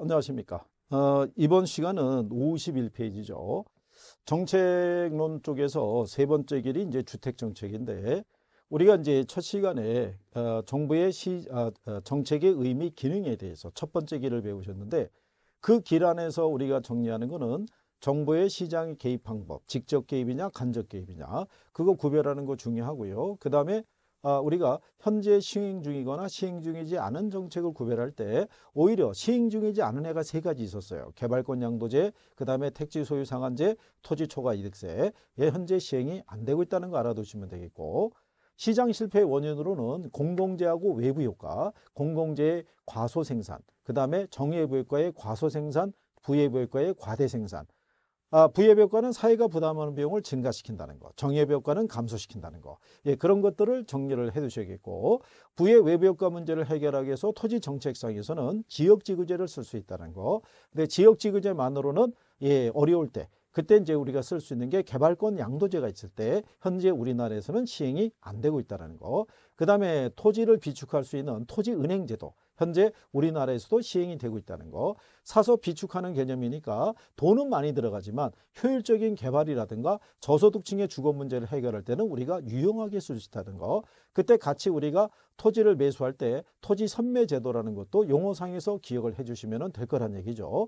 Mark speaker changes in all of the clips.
Speaker 1: 안녕하십니까. 어, 이번 시간은 51페이지죠. 정책론 쪽에서 세 번째 길이 이제 주택정책인데 우리가 이제 첫 시간에 어, 정부의 시, 아, 어, 정책의 의미, 기능에 대해서 첫 번째 길을 배우셨는데 그 길 안에서 우리가 정리하는 거는 정부의 시장 개입 방법, 직접 개입이냐 간접 개입이냐 그거 구별하는 거 중요하고요. 그 다음에 아, 우리가 현재 시행 중이거나 시행 중이지 않은 정책을 구별할 때 오히려 시행 중이지 않은 해가 세 가지 있었어요. 개발권 양도제, 그다음에 택지 소유 상한제, 토지 초과 이득세. 예, 현재 시행이 안 되고 있다는 거 알아두시면 되겠고 시장 실패의 원인으로는 공공재하고 외부 효과, 공공재의 과소 생산, 그다음에 정예부 효과의 과소 생산, 부예부 효과의 과대 생산 아, 부예배 효과는 사회가 부담하는 비용을 증가시킨다는 것, 정예배 효과는 감소시킨다는 것, 예, 그런 것들을 정리를 해두셔야겠고 부의 외부 효과 문제를 해결하기 위해서 토지 정책상에서는 지역지구제를 쓸 수 있다는 거. 근데 지역지구제만으로는 예, 어려울 때 그때 이제 우리가 쓸 수 있는 게 개발권 양도제가 있을 때 현재 우리나라에서는 시행이 안 되고 있다는 거. 그 다음에 토지를 비축할 수 있는 토지은행제도. 현재 우리나라에서도 시행이 되고 있다는 거. 사서 비축하는 개념이니까 돈은 많이 들어가지만 효율적인 개발이라든가 저소득층의 주거 문제를 해결할 때는 우리가 유용하게 쓸 수 있다는 거. 그때 같이 우리가 토지를 매수할 때 토지 선매 제도라는 것도 용어상에서 기억을 해주시면 될 거란 얘기죠.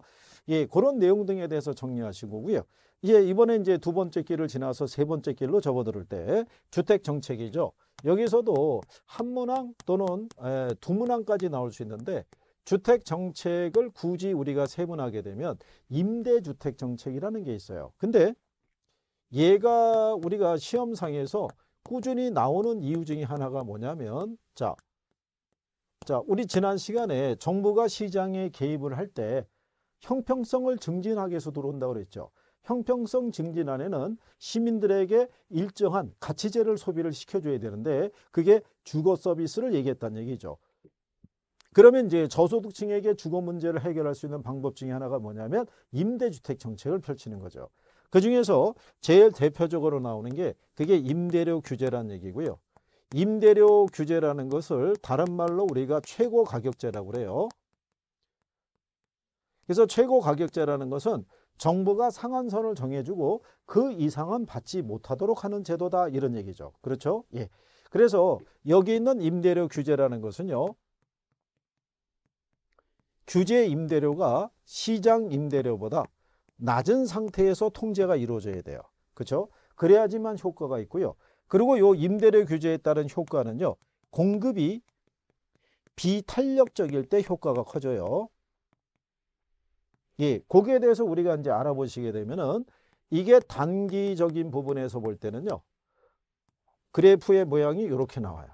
Speaker 1: 예, 그런 내용 등에 대해서 정리하신 거고요. 예, 이번에 이제 두 번째 길을 지나서 세 번째 길로 접어들을 때 주택 정책이죠. 여기서도 한 문항 또는 에, 두 문항까지 나올 수 있는데 주택 정책을 굳이 우리가 세분하게 되면 임대주택 정책이라는 게 있어요. 근데 얘가 우리가 시험상에서 꾸준히 나오는 이유 중에 하나가 뭐냐면 자, 자 우리 지난 시간에 정부가 시장에 개입을 할때 형평성을 증진하기 위해서 들어온다고 그랬죠. 형평성 증진안에는 시민들에게 일정한 가치제를 소비를 시켜줘야 되는데 그게 주거 서비스를 얘기했다는 얘기죠. 그러면 이제 저소득층에게 주거 문제를 해결할 수 있는 방법 중에 하나가 뭐냐면 임대주택 정책을 펼치는 거죠. 그 중에서 제일 대표적으로 나오는 게 그게 임대료 규제라는 얘기고요. 임대료 규제라는 것을 다른 말로 우리가 최고 가격제라고 그래요. 그래서 최고 가격제라는 것은 정부가 상한선을 정해주고 그 이상은 받지 못하도록 하는 제도다 이런 얘기죠. 그렇죠? 예. 그래서 여기 있는 임대료 규제라는 것은요. 규제 임대료가 시장 임대료보다 낮은 상태에서 통제가 이루어져야 돼요. 그렇죠? 그래야지만 효과가 있고요. 그리고 요 임대료 규제에 따른 효과는요. 공급이 비탄력적일 때 효과가 커져요. 예, 거기에 대해서 우리가 이제 알아보시게 되면은 이게 단기적인 부분에서 볼 때는요. 그래프의 모양이 이렇게 나와요.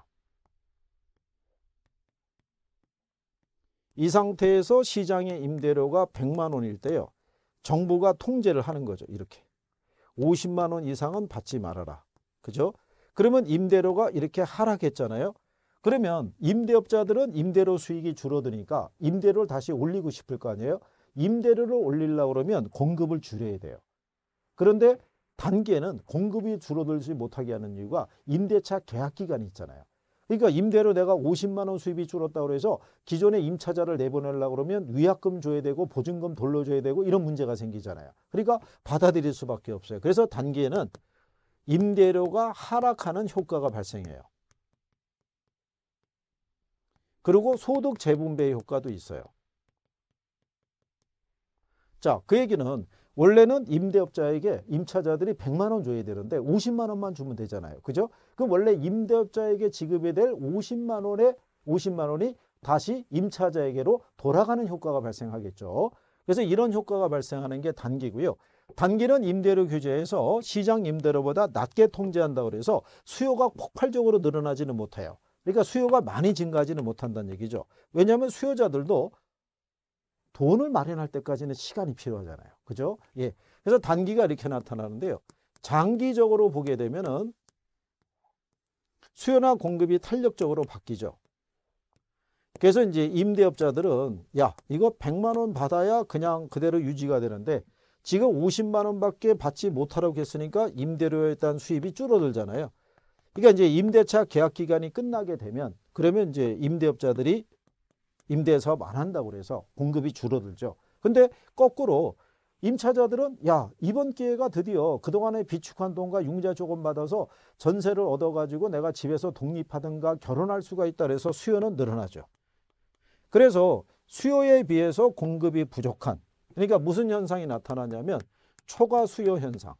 Speaker 1: 이 상태에서 시장의 임대료가 100만 원일 때요. 정부가 통제를 하는 거죠. 이렇게. 50만 원 이상은 받지 말아라. 그죠? 그러면 임대료가 이렇게 하락했잖아요. 그러면 임대업자들은 임대료 수익이 줄어드니까 임대료를 다시 올리고 싶을 거 아니에요. 임대료를 올리려고 그러면 공급을 줄여야 돼요. 그런데 단계는 공급이 줄어들지 못하게 하는 이유가 임대차 계약 기간이 있잖아요. 그러니까 임대료 내가 50만 원 수입이 줄었다고 해서 기존의 임차자를 내보내려고 그러면 위약금 줘야 되고 보증금 돌려줘야 되고 이런 문제가 생기잖아요. 그러니까 받아들일 수밖에 없어요. 그래서 단계는 임대료가 하락하는 효과가 발생해요. 그리고 소득 재분배 효과도 있어요. 자, 그 얘기는 원래는 임대업자에게 임차자들이 100만 원 줘야 되는데 50만 원만 주면 되잖아요. 그죠? 그럼 원래 임대업자에게 지급이 될 50만 원에 50만 원이 다시 임차자에게로 돌아가는 효과가 발생하겠죠. 그래서 이런 효과가 발생하는 게 단기고요. 단기는 임대료 규제에서 시장 임대료보다 낮게 통제한다그래서 수요가 폭발적으로 늘어나지는 못해요. 그러니까 수요가 많이 증가하지는 못한다는 얘기죠. 왜냐하면 수요자들도 돈을 마련할 때까지는 시간이 필요하잖아요. 그죠? 예. 그래서 단기가 이렇게 나타나는데요. 장기적으로 보게 되면은 수요나 공급이 탄력적으로 바뀌죠. 그래서 이제 임대업자들은 야 이거 100만 원 받아야 그냥 그대로 유지가 되는데 지금 50만 원밖에 받지 못하라고 했으니까 임대료에 대한 수입이 줄어들잖아요. 그러니까 이제 임대차 계약 기간이 끝나게 되면 그러면 이제 임대업자들이 임대해 서안 한다고 그래서 공급이 줄어들죠. 근데 거꾸로 임차자들은 야 이번 기회가 드디어 그동안에 비축한 돈과 융자 조금 받아서 전세를 얻어가지고 내가 집에서 독립하든가 결혼할 수가 있다 그래서 수요는 늘어나죠. 그래서 수요에 비해서 공급이 부족한 그러니까 무슨 현상이 나타나냐면 초과 수요 현상.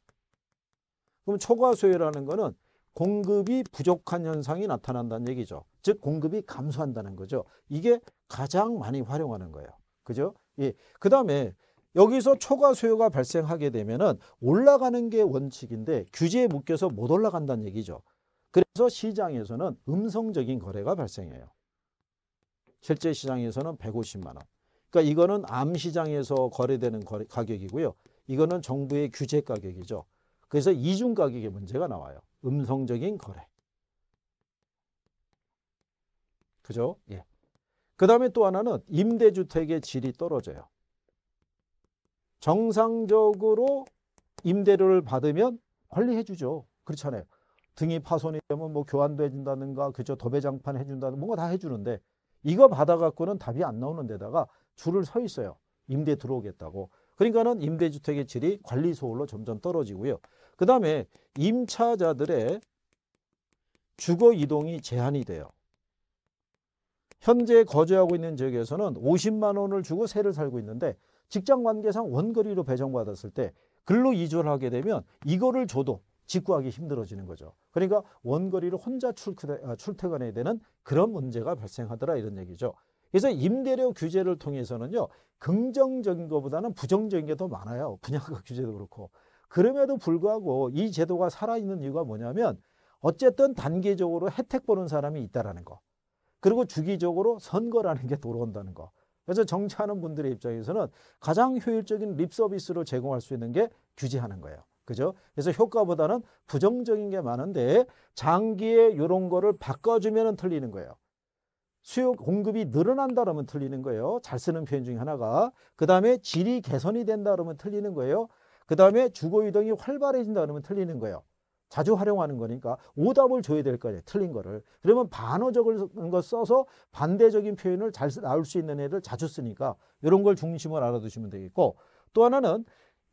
Speaker 1: 그럼 초과 수요라는 거는 공급이 부족한 현상이 나타난다는 얘기죠. 즉 공급이 감소한다는 거죠. 이게 가장 많이 활용하는 거예요. 그죠? 예. 그다음에 여기서 초과 수요가 발생하게 되면은 올라가는 게 원칙인데 규제에 묶여서 못 올라간다는 얘기죠. 그래서 시장에서는 음성적인 거래가 발생해요. 실제 시장에서는 150만 원. 그러니까 이거는 암 시장에서 거래되는 거래, 가격이고요. 이거는 정부의 규제 가격이죠. 그래서 이중 가격의 문제가 나와요. 음성적인 거래. 그죠? 예. 그 다음에 또 하나는 임대주택의 질이 떨어져요. 정상적으로 임대료를 받으면 관리해주죠. 그렇잖아요. 등이 파손이 되면 뭐 교환도 해준다든가 그저 도배장판 해준다든가 뭔가 다 해주는데 이거 받아갖고는 답이 안 나오는 데다가 줄을 서 있어요. 임대 들어오겠다고. 그러니까는 임대주택의 질이 관리 소홀로 점점 떨어지고요. 그 다음에 임차자들의 주거 이동이 제한이 돼요. 현재 거주하고 있는 지역에서는 50만 원을 주고 세를 살고 있는데 직장 관계상 원거리로 배정받았을 때 근로 이주를 하게 되면 이거를 줘도 직구하기 힘들어지는 거죠. 그러니까 원거리를 혼자 아, 출퇴근해야 되는 그런 문제가 발생하더라 이런 얘기죠. 그래서 임대료 규제를 통해서는요. 긍정적인 것보다는 부정적인 게 더 많아요. 분양가 규제도 그렇고. 그럼에도 불구하고 이 제도가 살아있는 이유가 뭐냐면 어쨌든 단계적으로 혜택 보는 사람이 있다라는 거. 그리고 주기적으로 선거라는 게 돌아온다는 거. 그래서 정치하는 분들의 입장에서는 가장 효율적인 립 서비스로 제공할 수 있는 게 규제하는 거예요. 그죠? 그래서 효과보다는 부정적인 게 많은데 장기에 이런 거를 바꿔주면 틀리는 거예요. 수요 공급이 늘어난다 라면 틀리는 거예요. 잘 쓰는 표현 중에 하나가. 그 다음에 질이 개선이 된다 그면 틀리는 거예요. 그 다음에 주거 이동이 활발해진다 라면 틀리는 거예요. 자주 활용하는 거니까 오답을 줘야 될 거예요. 틀린 거를. 그러면 반어적인 걸 써서 반대적인 표현을 잘 나올 수 있는 애를 자주 쓰니까 이런 걸 중심으로 알아두시면 되겠고 또 하나는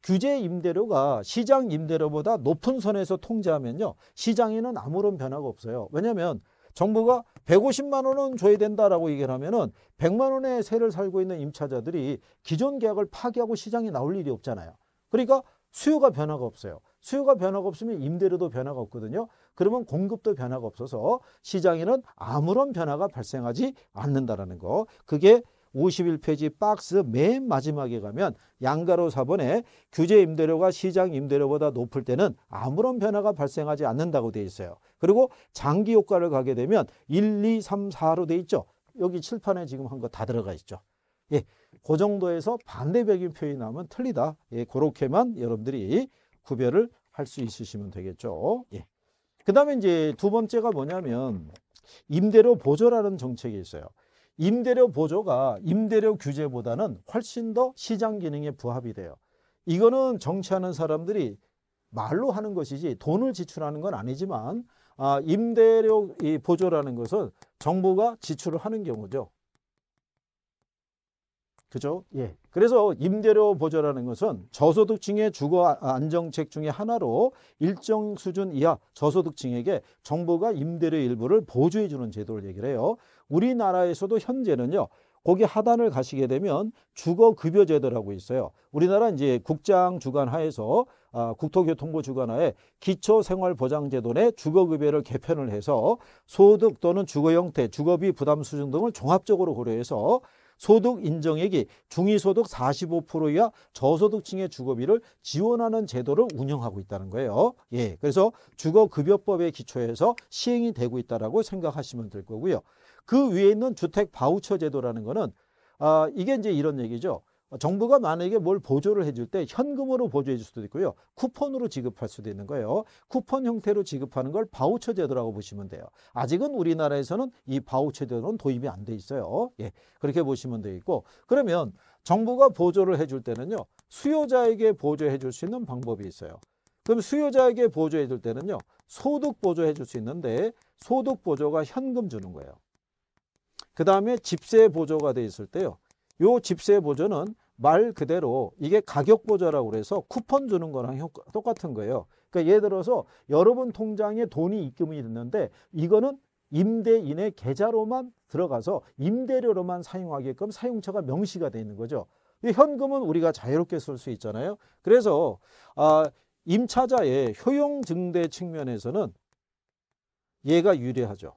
Speaker 1: 규제 임대료가 시장 임대료보다 높은 선에서 통제하면요. 시장에는 아무런 변화가 없어요. 왜냐하면 정부가 150만 원은 줘야 된다라고 얘기를 하면은 100만 원의 세를 살고 있는 임차자들이 기존 계약을 파기하고 시장에 나올 일이 없잖아요. 그러니까 수요가 변화가 없어요. 수요가 변화가 없으면 임대료도 변화가 없거든요. 그러면 공급도 변화가 없어서 시장에는 아무런 변화가 발생하지 않는다라는 거. 그게 51페이지 박스 맨 마지막에 가면 양가로 4번에 규제 임대료가 시장 임대료보다 높을 때는 아무런 변화가 발생하지 않는다고 돼 있어요. 그리고 장기 효과를 가게 되면 1, 2, 3, 4로 돼 있죠. 여기 칠판에 지금 한 거 다 들어가 있죠. 예, 그 정도에서 반대적인 표현이 나오면 틀리다. 예, 그렇게만 여러분들이 구별을 할 수 있으시면 되겠죠. 예. 그 다음에 이제 두 번째가 뭐냐면 임대료 보조라는 정책이 있어요. 임대료 보조가 임대료 규제보다는 훨씬 더 시장 기능에 부합이 돼요. 이거는 정치하는 사람들이 말로 하는 것이지 돈을 지출하는 건 아니지만 아, 임대료 보조라는 것은 정부가 지출을 하는 경우죠. 그죠? 예. 그래서 임대료 보조라는 것은 저소득층의 주거 아, 안정책 중의 하나로 일정 수준 이하 저소득층에게 정부가 임대료 일부를 보조해 주는 제도를 얘기를 해요. 우리나라에서도 현재는요. 거기 하단을 가시게 되면 주거급여 제도라고 있어요. 우리나라 이제 국장 주관 하에서 아, 국토교통부 주관하에 기초생활보장제도 내 주거급여를 개편을 해서 소득 또는 주거 형태, 주거비 부담 수준 등을 종합적으로 고려해서 소득 인정액이 중위소득 45% 이하 저소득층의 주거비를 지원하는 제도를 운영하고 있다는 거예요. 예, 그래서 주거급여법에 기초해서 시행이 되고 있다라고 생각하시면 될 거고요. 그 위에 있는 주택 바우처 제도라는 거는 아, 이게 이제 이런 얘기죠. 정부가 만약에 뭘 보조를 해줄 때 현금으로 보조해 줄 수도 있고요. 쿠폰으로 지급할 수도 있는 거예요. 쿠폰 형태로 지급하는 걸 바우처 제도라고 보시면 돼요. 아직은 우리나라에서는 이 바우처 제도는 도입이 안 돼 있어요. 예, 그렇게 보시면 되겠고 그러면 정부가 보조를 해줄 때는요. 수요자에게 보조해 줄 수 있는 방법이 있어요. 그럼 수요자에게 보조해 줄 때는요. 소득 보조해 줄 수 있는데 소득 보조가 현금 주는 거예요. 그 다음에 집세 보조가 돼 있을 때요. 요 집세 보조는 말 그대로 이게 가격 보조라고 그래서 쿠폰 주는 거랑 똑같은 거예요. 그러니까 예를 들어서 여러분 통장에 돈이 입금이 됐는데 이거는 임대인의 계좌로만 들어가서 임대료로만 사용하게끔 사용처가 명시가 되어 있는 거죠. 현금은 우리가 자유롭게 쓸 수 있잖아요. 그래서 아, 임차자의 효용 증대 측면에서는 얘가 유리하죠.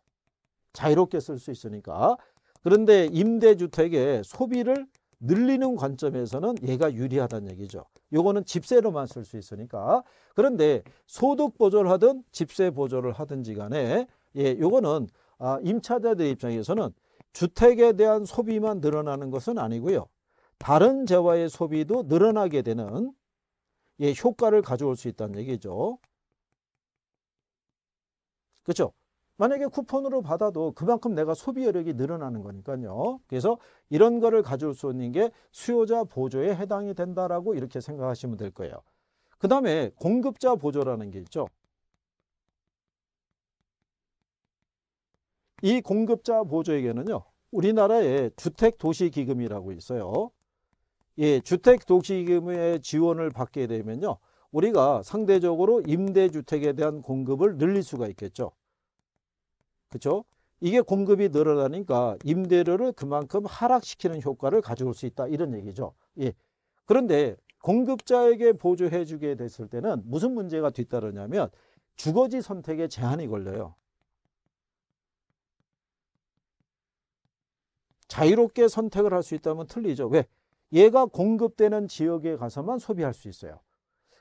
Speaker 1: 자유롭게 쓸 수 있으니까. 그런데 임대주택의 소비를 늘리는 관점에서는 얘가 유리하다는 얘기죠. 요거는 집세로만 쓸 수 있으니까. 그런데 소득 보조를 하든 집세 보조를 하든지 간에 예, 요거는 아, 임차자들 입장에서는 주택에 대한 소비만 늘어나는 것은 아니고요. 다른 재화의 소비도 늘어나게 되는 예, 효과를 가져올 수 있다는 얘기죠. 그렇죠? 만약에 쿠폰으로 받아도 그만큼 내가 소비 여력이 늘어나는 거니까요. 그래서 이런 거를 가져올 수 있는 게 수요자 보조에 해당이 된다라고 이렇게 생각하시면 될 거예요. 그 다음에 공급자 보조라는 게 있죠. 이 공급자 보조에게는요. 우리나라의 주택도시기금이라고 있어요. 예, 주택도시기금의 지원을 받게 되면요. 우리가 상대적으로 임대주택에 대한 공급을 늘릴 수가 있겠죠. 그렇죠? 이게 공급이 늘어나니까 임대료를 그만큼 하락시키는 효과를 가져올 수 있다 이런 얘기죠. 예. 그런데 공급자에게 보조해 주게 됐을 때는 무슨 문제가 뒤따르냐면 주거지 선택에 제한이 걸려요. 자유롭게 선택을 할 수 있다면 틀리죠. 왜? 얘가 공급되는 지역에 가서만 소비할 수 있어요.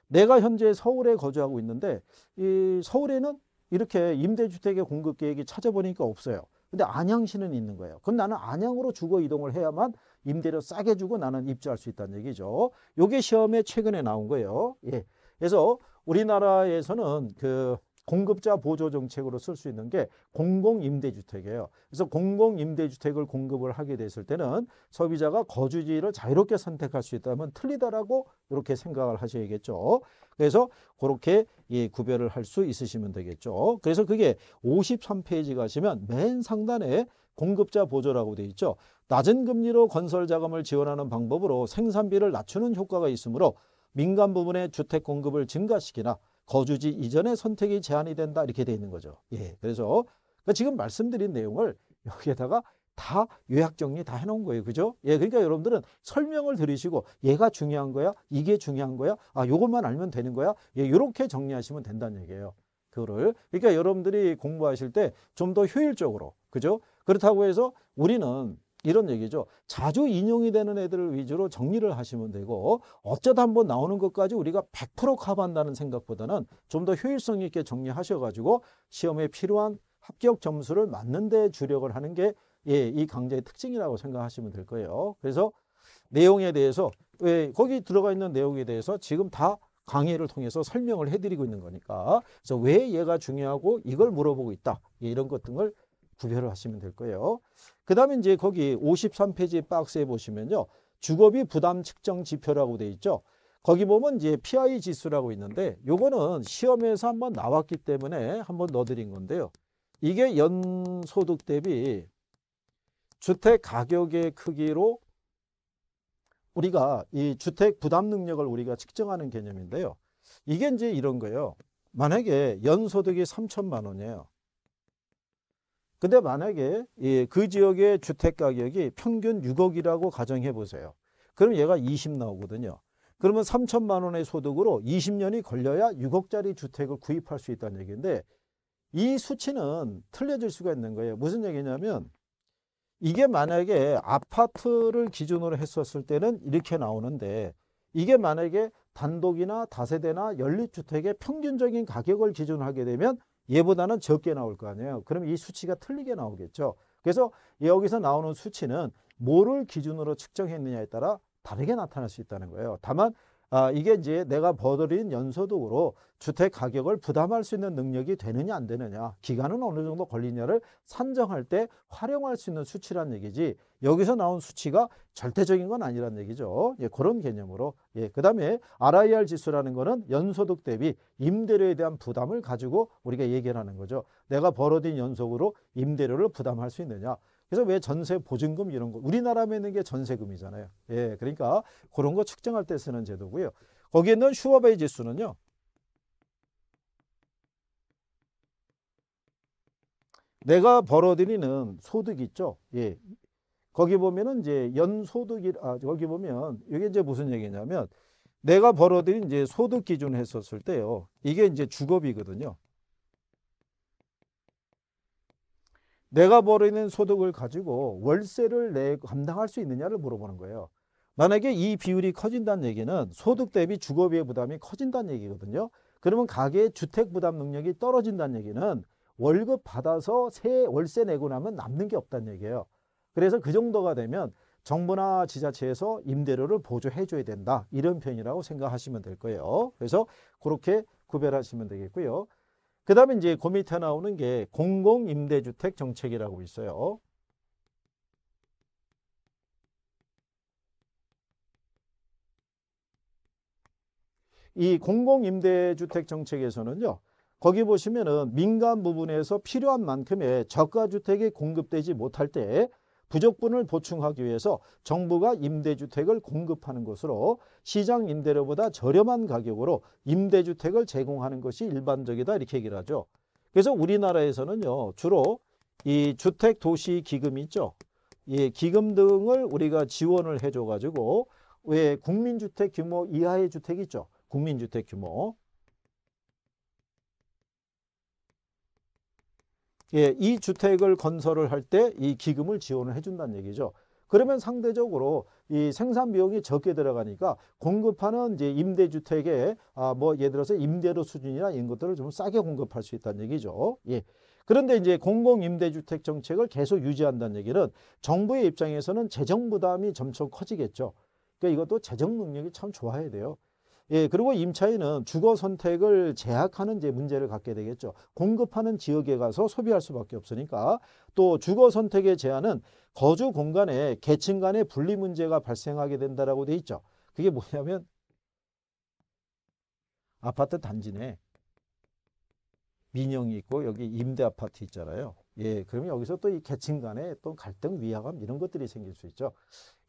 Speaker 1: 내가 현재 서울에 거주하고 있는데 이 서울에는 이렇게 임대주택의 공급 계획이 찾아보니까 없어요. 근데 안양시는 있는 거예요. 그럼 나는 안양으로 주거 이동을 해야만 임대료 싸게 주고 나는 입주할 수 있다는 얘기죠. 요게 시험에 최근에 나온 거예요. 예. 그래서 우리나라에서는 그 공급자 보조 정책으로 쓸 수 있는 게 공공임대주택이에요. 그래서 공공임대주택을 공급을 하게 됐을 때는 소비자가 거주지를 자유롭게 선택할 수 있다면 틀리다라고 이렇게 생각을 하셔야겠죠. 그래서 그렇게 예, 구별을 할 수 있으시면 되겠죠. 그래서 그게 53페이지 가시면 맨 상단에 공급자 보조라고 되어 있죠. 낮은 금리로 건설 자금을 지원하는 방법으로 생산비를 낮추는 효과가 있으므로 민간 부문의 주택 공급을 증가시키나 거주지 이전에 선택이 제한이 된다 이렇게 돼 있는 거죠. 예. 그래서 그러니까 지금 말씀드린 내용을 여기에다가 다 요약 정리 다 해놓은 거예요. 그죠? 예. 그러니까 여러분들은 설명을 들으시고 얘가 중요한 거야. 이게 중요한 거야. 아, 요것만 알면 되는 거야. 예. 요렇게 정리하시면 된다는 얘기예요. 그거를. 그러니까 여러분들이 공부하실 때 좀 더 효율적으로. 그죠? 그렇다고 해서 우리는 이런 얘기죠. 자주 인용이 되는 애들을 위주로 정리를 하시면 되고 어쩌다 한번 나오는 것까지 우리가 100% 커버한다는 생각보다는 좀 더 효율성 있게 정리하셔가지고 시험에 필요한 합격 점수를 맞는 데 주력을 하는 게 예, 이 강좌의 특징이라고 생각하시면 될 거예요. 그래서 내용에 대해서 왜 예, 거기 들어가 있는 내용에 대해서 지금 다 강의를 통해서 설명을 해드리고 있는 거니까 그래서 왜 얘가 중요하고 이걸 물어보고 있다 예, 이런 것 등을 구별을 하시면 될 거예요. 그 다음에 이제 거기 53페이지 박스에 보시면요. 주거비 부담 측정 지표라고 돼 있죠. 거기 보면 이제 PI 지수라고 있는데 요거는 시험에서 한번 나왔기 때문에 한번 넣어드린 건데요. 이게 연소득 대비 주택 가격의 크기로 우리가 이 주택 부담 능력을 우리가 측정하는 개념인데요. 이게 이제 이런 거예요. 만약에 연소득이 3천만 원이에요. 근데 만약에 그 지역의 주택 가격이 평균 6억이라고 가정해 보세요. 그럼 얘가 20 나오거든요. 그러면 3천만 원의 소득으로 20년이 걸려야 6억짜리 주택을 구입할 수 있다는 얘기인데 이 수치는 틀려질 수가 있는 거예요. 무슨 얘기냐면 이게 만약에 아파트를 기준으로 했었을 때는 이렇게 나오는데 이게 만약에 단독이나 다세대나 연립주택의 평균적인 가격을 기준하게 되면 얘보다는 적게 나올 거 아니에요. 그럼 이 수치가 틀리게 나오겠죠. 그래서 여기서 나오는 수치는 뭐를 기준으로 측정했느냐에 따라 다르게 나타날 수 있다는 거예요. 다만 아, 이게 이제 내가 벌어들인 연소득으로 주택 가격을 부담할 수 있는 능력이 되느냐 안 되느냐 기간은 어느 정도 걸리냐를 산정할 때 활용할 수 있는 수치란 얘기지 여기서 나온 수치가 절대적인 건 아니란 얘기죠 예, 그런 개념으로 예, 그 다음에 RIR 지수라는 거는 연소득 대비 임대료에 대한 부담을 가지고 우리가 얘기를 하는 거죠 내가 벌어들인 연속으로 임대료를 부담할 수 있느냐 그래서 왜 전세 보증금 이런 거 우리나라에 있는 게 전세금이잖아요. 예, 그러니까 그런 거 측정할 때 쓰는 제도고요. 거기에 있는 슈어베이 지수는요. 내가 벌어들이는 소득 있죠. 예. 거기 보면은 이제 연소득이 아 거기 보면 이게 이제 무슨 얘기냐면 내가 벌어들인 이제 소득 기준 했었을 때요. 이게 이제 주거비거든요. 내가 벌어있는 소득을 가지고 월세를 내 감당할 수 있느냐를 물어보는 거예요. 만약에 이 비율이 커진다는 얘기는 소득 대비 주거비의 부담이 커진다는 얘기거든요. 그러면 가게의 주택 부담 능력이 떨어진다는 얘기는 월급 받아서 새 월세 내고 나면 남는 게 없다는 얘기예요. 그래서 그 정도가 되면 정부나 지자체에서 임대료를 보조해 줘야 된다. 이런 편이라고 생각하시면 될 거예요. 그래서 그렇게 구별하시면 되겠고요. 그 다음에 이제 그 밑에 나오는 게 공공임대주택 정책이라고 있어요. 이 공공임대주택 정책에서는요. 거기 보시면은 민간 부분에서 필요한 만큼의 저가주택이 공급되지 못할 때 부족분을 보충하기 위해서 정부가 임대주택을 공급하는 것으로 시장 임대료보다 저렴한 가격으로 임대주택을 제공하는 것이 일반적이다 이렇게 얘기를 하죠. 그래서 우리나라에서는요 주로 이 주택 도시 기금 있죠. 이 기금 등을 우리가 지원을 해줘가지고 왜 국민주택 규모 이하의 주택 있죠. 국민주택 규모 예, 이 주택을 건설을 할 때 이 기금을 지원을 해준다는 얘기죠. 그러면 상대적으로 이 생산 비용이 적게 들어가니까 공급하는 이제 임대 주택에 아 뭐 예를 들어서 임대료 수준이나 이런 것들을 좀 싸게 공급할 수 있다는 얘기죠. 예. 그런데 이제 공공임대주택 정책을 계속 유지한다는 얘기는 정부의 입장에서는 재정 부담이 점점 커지겠죠. 그러니까 이것도 재정 능력이 참 좋아야 돼요. 예, 그리고 임차인은 주거 선택을 제약하는 이제 문제를 갖게 되겠죠. 공급하는 지역에 가서 소비할 수밖에 없으니까 또 주거 선택의 제한은 거주 공간에 계층 간의 분리 문제가 발생하게 된다라고 돼 있죠. 그게 뭐냐면 아파트 단지 내 민영이 있고 여기 임대 아파트 있잖아요. 예, 그러면 여기서 또 이 계층 간의 어 갈등, 위화감 이런 것들이 생길 수 있죠.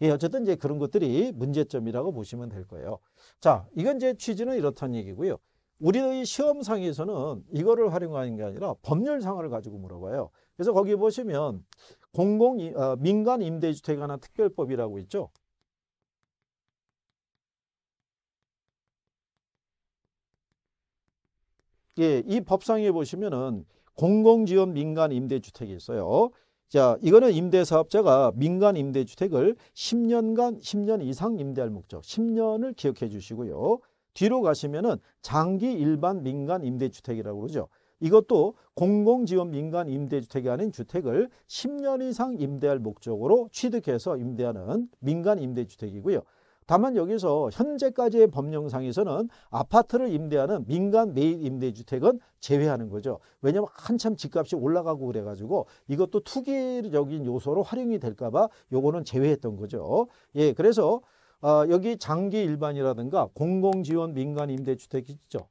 Speaker 1: 예, 어쨌든 이제 그런 것들이 문제점이라고 보시면 될 거예요. 자, 이건 이제 취지는 이렇다는 얘기고요. 우리의 시험상에서는 이거를 활용하는 게 아니라 법률상을 가지고 물어봐요. 그래서 거기 보시면 공공 어, 민간 임대주택에 관한 특별법이라고 있죠. 예, 이 법상에 보시면은 공공지원 민간 임대주택이 있어요. 자, 이거는 임대사업자가 민간 임대주택을 10년간 10년 이상 임대할 목적 10년을 기억해 주시고요. 뒤로 가시면은 장기 일반 민간 임대주택이라고 그러죠. 이것도 공공지원 민간 임대주택이 아닌 주택을 10년 이상 임대할 목적으로 취득해서 임대하는 민간 임대주택이고요. 다만 여기서 현재까지의 법령상에서는 아파트를 임대하는 민간 매입 임대주택은 제외하는 거죠. 왜냐하면 한참 집값이 올라가고 그래가지고 이것도 투기적인 요소로 활용이 될까 봐 요거는 제외했던 거죠. 예, 그래서 어, 여기 장기 일반이라든가 공공지원 민간 임대주택 있죠.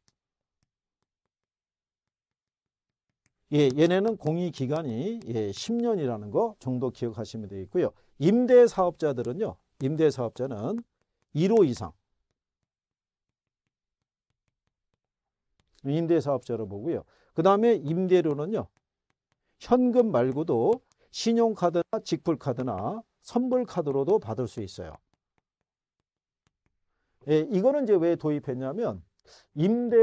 Speaker 1: 예, 얘네는 공익기간이 예, 10년이라는 거 정도 기억하시면 되겠고요. 임대사업자들은요. 임대사업자는 1호 이상 임대사업자로 보고요. 그 다음에 임대료는요. 현금 말고도 신용카드나 직불카드나 선불카드로도 받을 수 있어요. 예, 이거는 이제 왜 도입했냐면 임대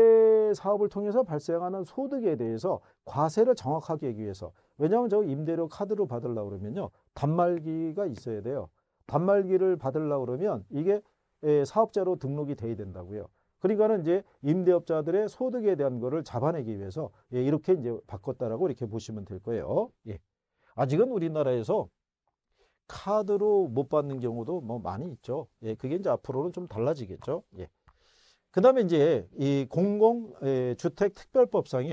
Speaker 1: 사업을 통해서 발생하는 소득에 대해서 과세를 정확하게 하기 위해서 왜냐하면 저 임대료 카드로 받으려고 그러면요 단말기가 있어야 돼요 단말기를 받으려고 그러면 이게 예, 사업자로 등록이 돼야 된다고요. 그러니까는 이제 임대업자들의 소득에 대한 거를 잡아내기 위해서 예, 이렇게 이제 바꿨다라고 이렇게 보시면 될 거예요. 예. 아직은 우리나라에서 카드로 못 받는 경우도 뭐 많이 있죠. 예, 그게 이제 앞으로는 좀 달라지겠죠. 예. 그 다음에 이제 이 공공주택특별법상에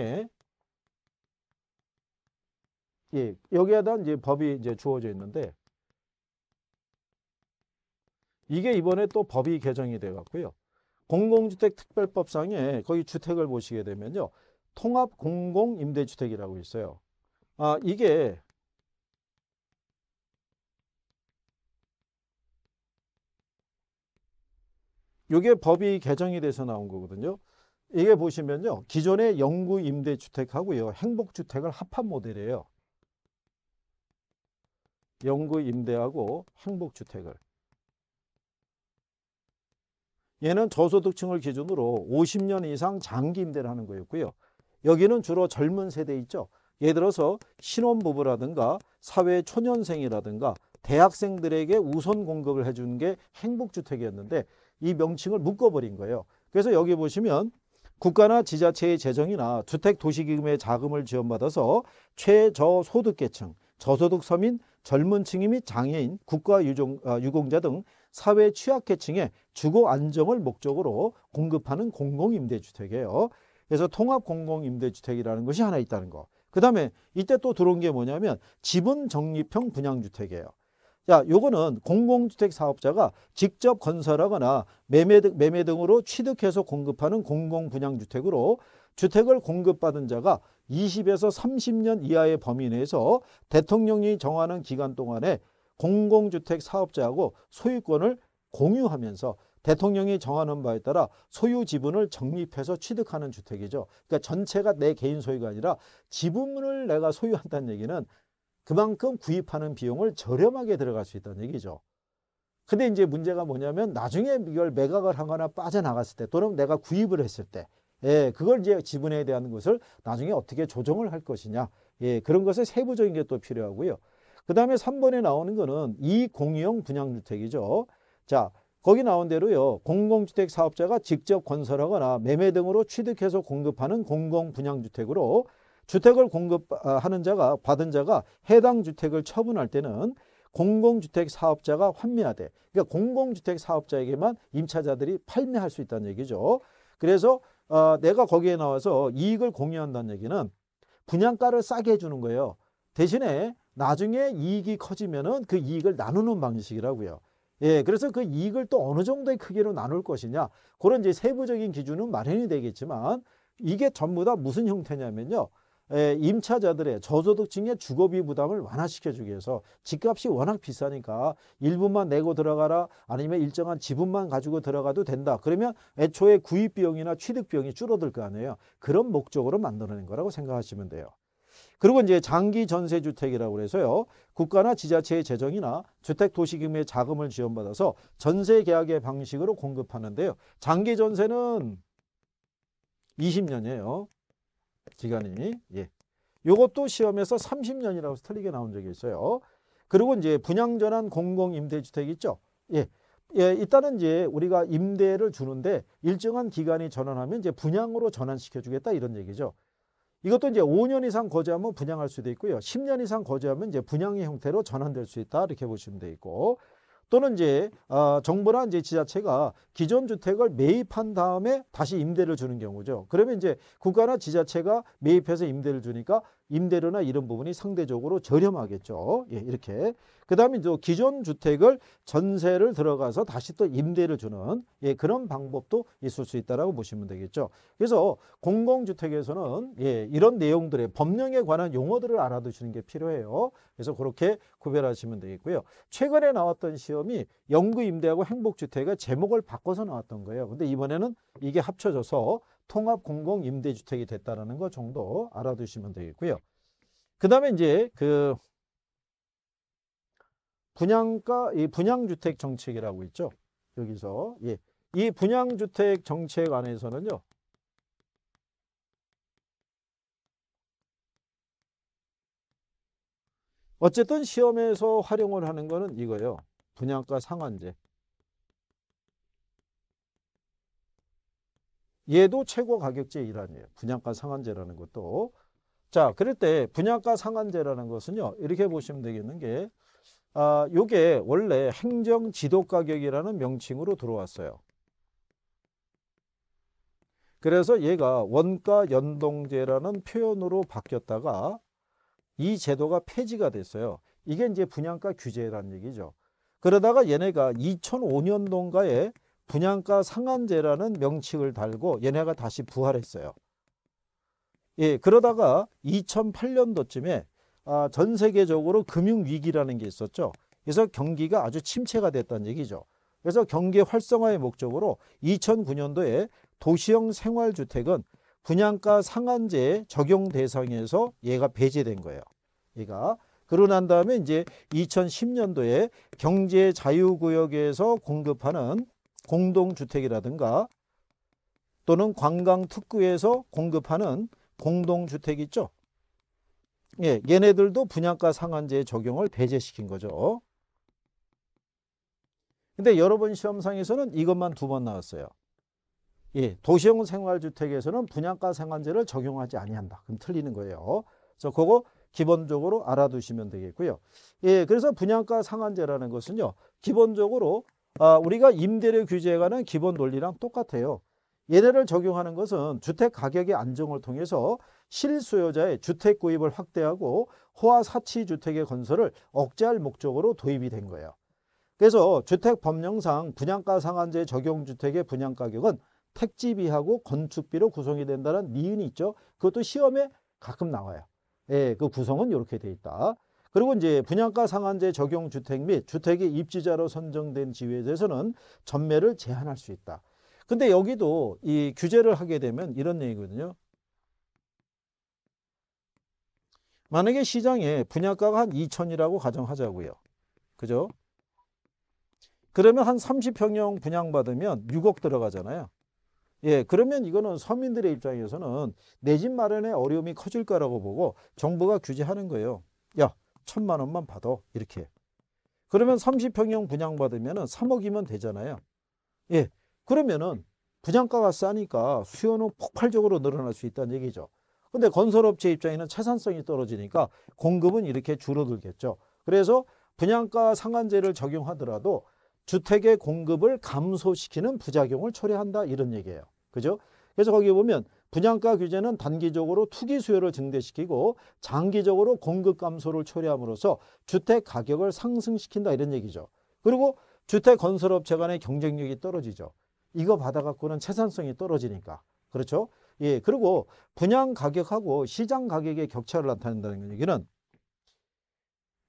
Speaker 1: 예, 예 여기에 대한 이제 법이 이제 주어져 있는데 이게 이번에 또 법이 개정이 돼 갖고요. 공공주택특별법상에 거기 주택을 보시게 되면요. 통합공공임대주택이라고 있어요. 아, 이게 이게 법이 개정이 돼서 나온 거거든요. 이게 보시면요. 기존의 영구 임대주택하고요. 행복주택을 합한 모델이에요. 영구 임대하고 행복주택을. 얘는 저소득층을 기준으로 50년 이상 장기 임대를 하는 거였고요. 여기는 주로 젊은 세대 있죠. 예를 들어서 신혼부부라든가 사회 초년생이라든가 대학생들에게 우선 공급을 해주는게 행복주택이었는데 이 명칭을 묶어버린 거예요. 그래서 여기 보시면 국가나 지자체의 재정이나 주택도시기금의 자금을 지원받아서 최저소득계층, 저소득 서민, 젊은 층이 및 장애인, 국가유공자 아, 등 사회 취약계층의 주거 안정을 목적으로 공급하는 공공임대주택이에요. 그래서 통합공공임대주택이라는 것이 하나 있다는 거. 그 다음에 이때 또 들어온 게 뭐냐면 지분 적립형 분양주택이에요. 자, 요거는 공공주택 사업자가 직접 건설하거나 매매, 등, 매매 등으로 취득해서 공급하는 공공분양주택으로 주택을 공급받은 자가 20에서 30년 이하의 범위 내에서 대통령이 정하는 기간 동안에 공공주택 사업자하고 소유권을 공유하면서 대통령이 정하는 바에 따라 소유 지분을 적립해서 취득하는 주택이죠. 그러니까 전체가 내 개인 소유가 아니라 지분을 내가 소유한다는 얘기는 그만큼 구입하는 비용을 저렴하게 들어갈 수 있다는 얘기죠. 근데 이제 문제가 뭐냐면 나중에 이걸 매각을 하거나 빠져나갔을 때 또는 내가 구입을 했을 때 예, 그걸 이제 지분에 대한 것을 나중에 어떻게 조정을 할 것이냐. 예, 그런 것을 세부적인 게 또 필요하고요. 그 다음에 3번에 나오는 거는 이공유형 분양주택이죠. 자, 거기 나온 대로요. 공공주택 사업자가 직접 건설하거나 매매 등으로 취득해서 공급하는 공공분양주택으로 주택을 공급하는 자가 받은 자가 해당 주택을 처분할 때는 공공주택 사업자가 환매하되 그러니까 공공주택 사업자에게만 임차자들이 판매할 수 있다는 얘기죠. 그래서 어, 내가 거기에 나와서 이익을 공유한다는 얘기는 분양가를 싸게 해주는 거예요. 대신에 나중에 이익이 커지면은 그 이익을 나누는 방식이라고요. 예, 그래서 그 이익을 또 어느 정도의 크기로 나눌 것이냐 그런 이제 세부적인 기준은 마련이 되겠지만 이게 전부 다 무슨 형태냐면요. 예, 임차자들의 저소득층의 주거비 부담을 완화시켜주기 위해서 집값이 워낙 비싸니까 일부만 내고 들어가라 아니면 일정한 지분만 가지고 들어가도 된다. 그러면 애초에 구입비용이나 취득비용이 줄어들 거 아니에요. 그런 목적으로 만들어낸 거라고 생각하시면 돼요. 그리고 이제 장기 전세 주택이라고 그래서요 국가나 지자체의 재정이나 주택 도시 규모의 자금을 지원받아서 전세 계약의 방식으로 공급하는데요. 장기 전세는 20년이에요. 기간이. 예. 요것도 시험에서 30년이라고 해서 틀리게 나온 적이 있어요. 그리고 이제 분양 전환 공공 임대주택 있죠. 예. 예, 일단은 이제 우리가 임대를 주는데 일정한 기간이 전환하면 이제 분양으로 전환시켜 주겠다 이런 얘기죠. 이것도 이제 5년 이상 거주하면 분양할 수도 있고요. 10년 이상 거주하면 이제 분양의 형태로 전환될 수 있다 이렇게 보시면 돼 있고 또는 이제 어, 정부나 이제 지자체가 기존 주택을 매입한 다음에 다시 임대를 주는 경우죠. 그러면 이제 국가나 지자체가 매입해서 임대를 주니까 임대료나 이런 부분이 상대적으로 저렴하겠죠. 예, 이렇게. 그 다음에 이 기존 주택을 전세를 들어가서 다시 또 임대를 주는 예, 그런 방법도 있을 수 있다라고 보시면 되겠죠. 그래서 공공주택에서는 예, 이런 내용들의 법령에 관한 용어들을 알아두시는 게 필요해요. 그래서 그렇게 구별하시면 되겠고요. 최근에 나왔던 시험이 영구임대하고 행복주택의 제목을 바꿔서 나왔던 거예요. 근데 이번에는 이게 합쳐져서 통합 공공 임대주택이 됐다라는 것 정도 알아두시면 되겠고요. 그다음에 이제 그 분양가 이 분양주택 정책이라고 있죠. 여기서 예. 이 분양주택 정책 안에서는요. 어쨌든 시험에서 활용을 하는 거는 이거예요. 분양가 상한제. 얘도 최고 가격제 일환이에요. 분양가 상한제라는 것도. 자, 그럴 때 분양가 상한제라는 것은요. 이렇게 보시면 되겠는 게 아, 요게 원래 행정 지도 가격이라는 명칭으로 들어왔어요. 그래서 얘가 원가 연동제라는 표현으로 바뀌었다가 이 제도가 폐지가 됐어요. 이게 이제 분양가 규제란 얘기죠. 그러다가 얘네가 2005년도인가에 분양가 상한제라는 명칭을 달고 얘네가 다시 부활했어요. 예, 그러다가 2008년도쯤에 아, 전 세계적으로 금융위기라는 게 있었죠. 그래서 경기가 아주 침체가 됐다는 얘기죠. 그래서 경기 활성화의 목적으로 2009년도에 도시형 생활주택은 분양가 상한제 적용 대상에서 얘가 배제된 거예요. 얘가 그러고 난 다음에 이제 2010년도에 경제 자유구역에서 공급하는 공동주택이라든가 또는 관광특구에서 공급하는 공동주택 있죠. 예, 얘네들도 분양가 상한제 적용을 배제시킨 거죠. 근데 여러 번 시험상에서는 이것만 두 번 나왔어요. 예, 도시형 생활주택에서는 분양가 상한제를 적용하지 아니한다. 그럼 틀리는 거예요. 그래서 그거 기본적으로 알아두시면 되겠고요. 예, 그래서 분양가 상한제라는 것은요. 기본적으로 아, 우리가 임대료 규제에 관한 기본 논리랑 똑같아요. 얘네를 적용하는 것은 주택 가격의 안정을 통해서 실수요자의 주택 구입을 확대하고 호화 사치 주택의 건설을 억제할 목적으로 도입이 된 거예요. 그래서 주택 법령상 분양가 상한제 적용 주택의 분양 가격은 택지비하고 건축비로 구성이 된다는 니은이 있죠. 그것도 시험에 가끔 나와요. 예, 그 구성은 이렇게 돼 있다. 그리고 이제 분양가 상한제 적용 주택 및주택의 입지자로 선정된 지위에 대해서는 전매를 제한할 수 있다. 근데 여기도 이 규제를 하게 되면 이런 얘기거든요. 만약에 시장에 분양가가 한 2천이라고 가정하자고요. 그죠? 그러면 한 30평형 분양받으면 6억 들어가잖아요. 예, 그러면 이거는 서민들의 입장에서는 내 집 마련에 어려움이 커질 거라고 보고 정부가 규제하는 거예요. 야, 천만 원만 받아 이렇게 그러면 30평형 분양받으면 3억이면 되잖아요 예 그러면은 분양가가 싸니까 수요는 폭발적으로 늘어날 수 있다는 얘기죠 근데 건설업체 입장에는 채산성이 떨어지니까 공급은 이렇게 줄어들겠죠 그래서 분양가 상한제를 적용하더라도 주택의 공급을 감소시키는 부작용을 초래한다 이런 얘기예요 그죠 그래서 거기 보면 분양가 규제는 단기적으로 투기 수요를 증대시키고 장기적으로 공급 감소를 초래함으로써 주택 가격을 상승시킨다 이런 얘기죠. 그리고 주택 건설업체 간의 경쟁력이 떨어지죠. 이거 받아갖고는 채산성이 떨어지니까. 그렇죠? 예, 그리고 분양 가격하고 시장 가격의 격차를 나타낸다는 얘기는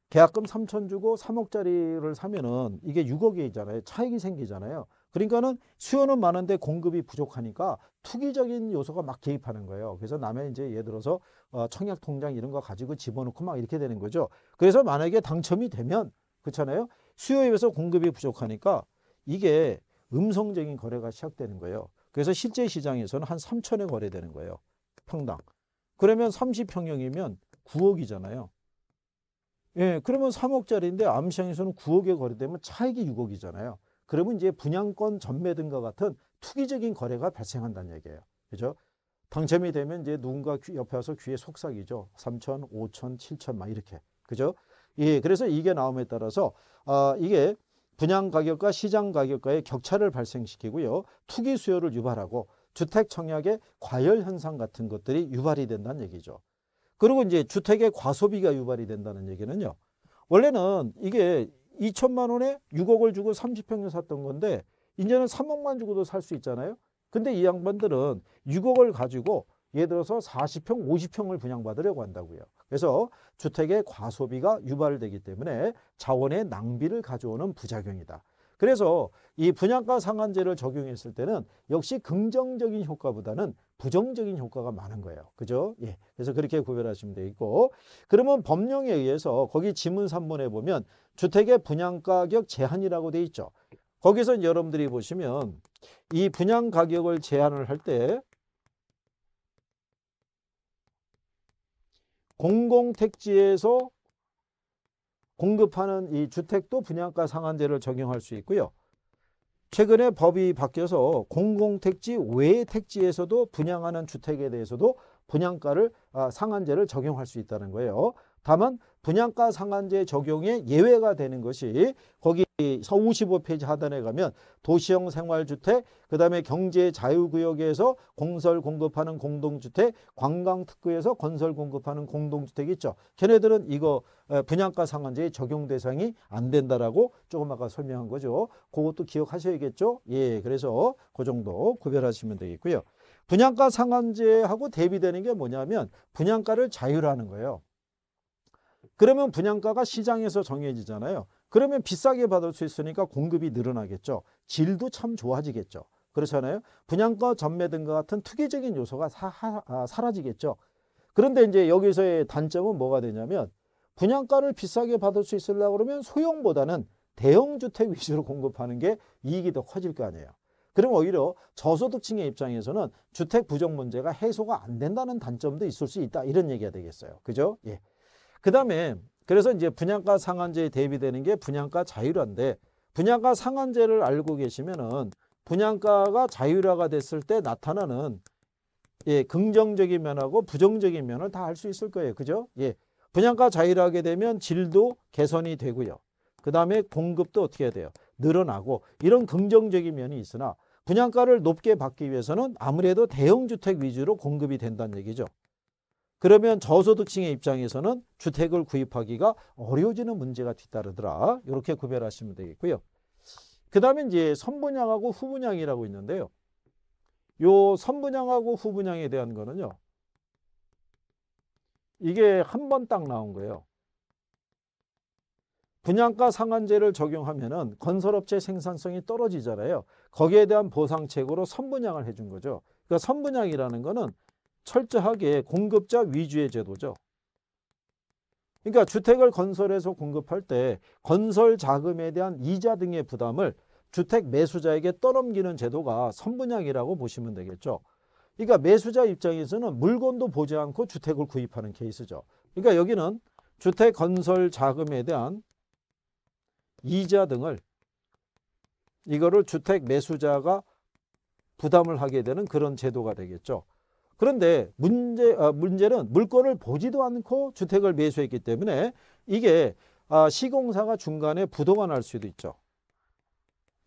Speaker 1: 계약금 3천 주고 3억짜리를 사면은 이게 6억이잖아요. 차익이 생기잖아요. 그러니까는 수요는 많은데 공급이 부족하니까 투기적인 요소가 막 개입하는 거예요. 그래서 남의 이제 예를 들어서 어, 청약 통장 이런 거 가지고 집어넣고 막 이렇게 되는 거죠. 그래서 만약에 당첨이 되면 그렇잖아요. 수요에 비해서 공급이 부족하니까 이게 음성적인 거래가 시작되는 거예요. 그래서 실제 시장에서는 한 3천에 거래되는 거예요. 평당. 그러면 30평형이면 9억이잖아요. 예, 그러면 3억짜리인데 암시장에서는 9억에 거래되면 차액이 6억이잖아요. 그러면 이제 분양권 전매 등과 같은 투기적인 거래가 발생한다는 얘기예요. 그죠? 당첨이 되면 이제 누군가 옆에 와서 귀에 속삭이죠. 3천, 5천, 7천 막 이렇게. 그죠? 예, 그래서 이게 나옴에 따라서 아, 이게 분양 가격과 시장 가격과의 격차를 발생시키고요. 투기 수요를 유발하고 주택 청약의 과열 현상 같은 것들이 유발이 된다는 얘기죠. 그리고 이제 주택의 과소비가 유발이 된다는 얘기는요. 원래는 이게 2천만 원에 6억을 주고 30평을 샀던 건데 이제는 3억만 주고도 살 수 있잖아요. 근데 이 양반들은 6억을 가지고 예를 들어서 40평, 50평을 분양받으려고 한다고요. 그래서 주택의 과소비가 유발되기 때문에 자원의 낭비를 가져오는 부작용이다. 그래서 이 분양가 상한제를 적용했을 때는 역시 긍정적인 효과보다는 부정적인 효과가 많은 거예요. 그죠? 예. 그래서 그렇게 구별하시면 되겠고 그러면 법령에 의해서 거기 지문 3번에 보면 주택의 분양가격 제한이라고 돼 있죠. 거기서 여러분들이 보시면 이 분양가격을 제한을 할 때 공공택지에서 공급하는 이 주택도 분양가 상한제를 적용할 수 있고요. 최근에 법이 바뀌어서 공공택지 외 택지에서도 분양하는 주택에 대해서도 분양가를 아, 상한제를 적용할 수 있다는 거예요. 다만 분양가 상한제 적용에 예외가 되는 것이 거기 서 55페이지 하단에 가면 도시형 생활주택 그다음에 경제 자유구역에서 공설 공급하는 공동주택 관광특구에서 건설 공급하는 공동주택 있죠. 걔네들은 이거 분양가 상한제 적용 대상이 안 된다라고 조금 아까 설명한 거죠. 그것도 기억하셔야겠죠. 예, 그래서 그 정도 구별하시면 되겠고요. 분양가 상한제하고 대비되는 게 뭐냐면 분양가를 자유로 하는 거예요. 그러면 분양가가 시장에서 정해지잖아요. 그러면 비싸게 받을 수 있으니까 공급이 늘어나겠죠. 질도 참 좋아지겠죠. 그렇잖아요. 분양가 전매 등과 같은 특이적인 요소가 사, 아, 사라지겠죠. 그런데 이제 여기서의 단점은 뭐가 되냐면 분양가를 비싸게 받을 수 있으려고 그러면 소형보다는 대형주택 위주로 공급하는 게 이익이 더 커질 거 아니에요. 그럼 오히려 저소득층의 입장에서는 주택 부족 문제가 해소가 안 된다는 단점도 있을 수 있다. 이런 얘기가 되겠어요. 그죠? 예. 그다음에 그래서 이제 분양가 상한제에 대비되는 게 분양가 자율화인데 분양가 상한제를 알고 계시면은 분양가가 자율화가 됐을 때 나타나는 예, 긍정적인 면하고 부정적인 면을 다 알 수 있을 거예요. 그죠? 예. 분양가 자율하게 되면 질도 개선이 되고요. 그다음에 공급도 어떻게 해야 돼요? 늘어나고 이런 긍정적인 면이 있으나 분양가를 높게 받기 위해서는 아무래도 대형 주택 위주로 공급이 된다는 얘기죠. 그러면 저소득층의 입장에서는 주택을 구입하기가 어려워지는 문제가 뒤따르더라. 이렇게 구별하시면 되겠고요. 그 다음에 이제 선분양하고 후분양이라고 있는데요. 요 선분양하고 후분양에 대한 거는요. 이게 한 번 딱 나온 거예요. 분양가 상한제를 적용하면은 건설업체 생산성이 떨어지잖아요. 거기에 대한 보상책으로 선분양을 해 준 거죠. 그러니까 선분양이라는 거는 철저하게 공급자 위주의 제도죠. 그러니까 주택을 건설해서 공급할 때 건설 자금에 대한 이자 등의 부담을 주택 매수자에게 떠넘기는 제도가 선분양이라고 보시면 되겠죠. 그러니까 매수자 입장에서는 물건도 보지 않고 주택을 구입하는 케이스죠. 그러니까 여기는 주택 건설 자금에 대한 이자 등을 이거를 주택 매수자가 부담을 하게 되는 그런 제도가 되겠죠. 그런데 문제, 아, 문제는 물건을 보지도 않고 주택을 매수했기 때문에 이게 아, 시공사가 중간에 부도가 날 수도 있죠.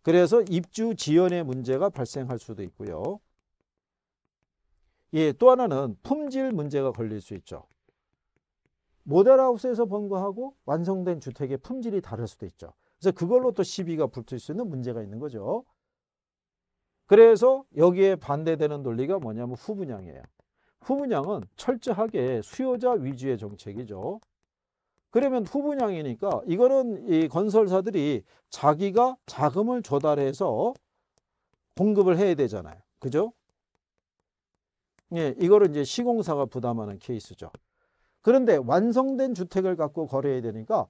Speaker 1: 그래서 입주 지연의 문제가 발생할 수도 있고요. 예, 또 하나는 품질 문제가 걸릴 수 있죠. 모델하우스에서 번 거하고 완성된 주택의 품질이 다를 수도 있죠. 그래서 그걸로 또 시비가 붙을 수 있는 문제가 있는 거죠. 그래서 여기에 반대되는 논리가 뭐냐면 후분양이에요. 후분양은 철저하게 수요자 위주의 정책이죠. 그러면 후분양이니까 이거는 이 건설사들이 자기가 자금을 조달해서 공급을 해야 되잖아요. 그죠? 예, 이거를 이제 시공사가 부담하는 케이스죠. 그런데 완성된 주택을 갖고 거래해야 되니까